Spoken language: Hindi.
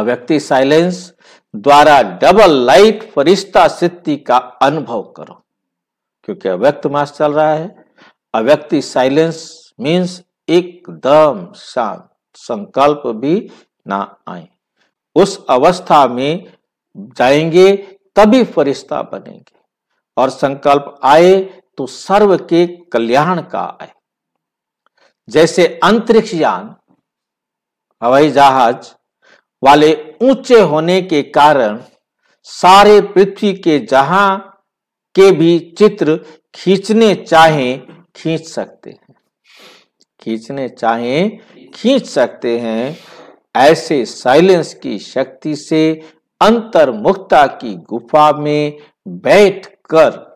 व्यक्ति साइलेंस द्वारा डबल लाइट फरिश्ता सिद्धि का अनुभव करो क्योंकि अव्यक्त मास चल रहा है अव्यक्ति साइलेंस मीन्स एकदम शांत संकल्प भी ना आए उस अवस्था में जाएंगे तभी फरिश्ता बनेंगे और संकल्प आए तो सर्व के कल्याण का आए जैसे अंतरिक्ष यान हवाई जहाज वाले ऊंचे होने के कारण सारे पृथ्वी के जहां के भी चित्र खींचने चाहे खींच सकते हैं खींचने चाहे खींच सकते हैं ऐसे साइलेंस की शक्ति से अंतर्मुक्ता की गुफा में बैठकर